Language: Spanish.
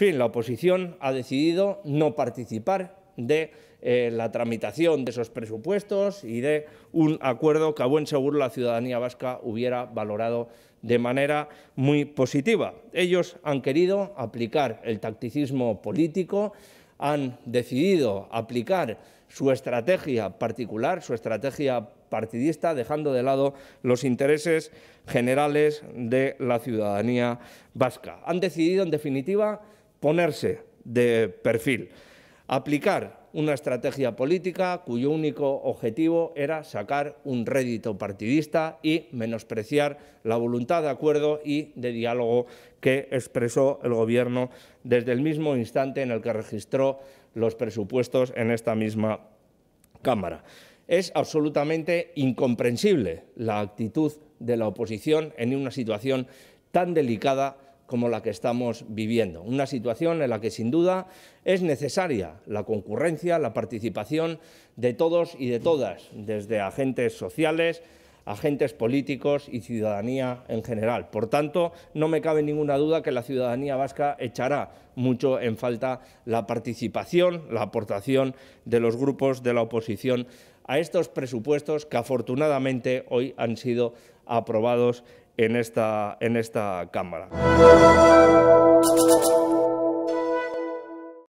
fin, la oposición ha decidido no participar de eh, la tramitación de esos presupuestos y de un acuerdo que a buen seguro la ciudadanía vasca hubiera valorado de manera muy positiva. Ellos han querido aplicar el tacticismo político, han decidido aplicar su estrategia particular, su estrategia partidista, dejando de lado los intereses generales de la ciudadanía vasca. Han decidido, en definitiva, ponerse de perfil, aplicar una estrategia política cuyo único objetivo era sacar un rédito partidista y menospreciar la voluntad de acuerdo y de diálogo que expresó el Gobierno desde el mismo instante en el que registró los presupuestos en esta misma Cámara. Es absolutamente incomprensible la actitud de la oposición en una situación tan delicada como la que estamos viviendo. Una situación en la que sin duda es necesaria la concurrencia, la participación de todos y de todas, desde agentes sociales, agentes políticos y ciudadanía en general. Por tanto, no me cabe ninguna duda que la ciudadanía vasca echará mucho en falta la participación, la aportación de los grupos de la oposición a estos presupuestos que afortunadamente hoy han sido aprobados en esta, en esta Cámara.